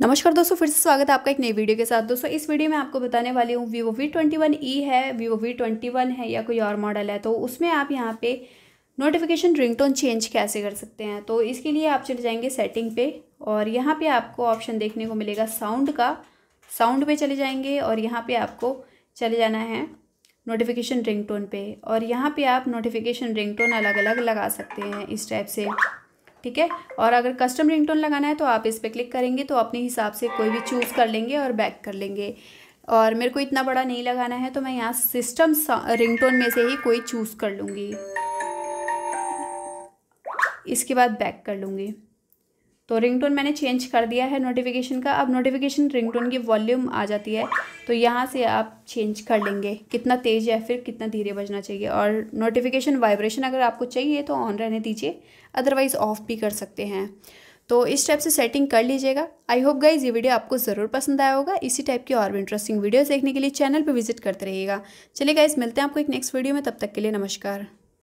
नमस्कार दोस्तों फिर से स्वागत है आपका एक नई वीडियो के साथ दोस्तों इस वीडियो में आपको बताने वाली हूँ Vivo V twenty one E है वीवो वी ट्वेंटी वन है या कोई और मॉडल है तो उसमें आप यहाँ पे नोटिफिकेशन रिंगटोन चेंज कैसे कर सकते हैं तो इसके लिए आप चले जाएंगे सेटिंग पे और यहाँ पे आपको ऑप्शन देखने को मिलेगा साउंड का साउंड पे चले जाएंगे और यहाँ पे आपको चले जाना है नोटिफिकेशन रिंगटोन पे और यहाँ पे आप नोटिफिकेशन रिंगटोन अलग अलग लगा सकते हैं इस टाइप से ठीक है और अगर कस्टम रिंगटोन लगाना है तो आप इस पर क्लिक करेंगे तो अपने हिसाब से कोई भी चूज़ कर लेंगे और बैक कर लेंगे और मेरे को इतना बड़ा नहीं लगाना है तो मैं यहाँ सिस्टम रिंगटोन में से ही कोई चूज़ कर लूँगी इसके बाद बैक कर लूँगी तो रिंगटोन मैंने चेंज कर दिया है नोटिफिकेशन का अब नोटिफिकेशन रिंगटोन की वॉल्यूम आ जाती है तो यहाँ से आप चेंज कर लेंगे कितना तेज़ या फिर कितना धीरे बजना चाहिए और नोटिफिकेशन वाइब्रेशन अगर आपको चाहिए तो ऑन रहने दीजिए अदरवाइज़ ऑफ भी कर सकते हैं तो इस टाइप से सेटिंग कर लीजिएगा आई होप गाइज ये वीडियो आपको ज़रूर पसंद आया होगा इसी टाइप की और भी इंटरेस्टिंग वीडियोज़ देखने के लिए चैनल पर विजिट करते रहिएगा चलिए गाइज मिलते हैं आपको एक नेक्स्ट वीडियो में तब तक के लिए नमस्कार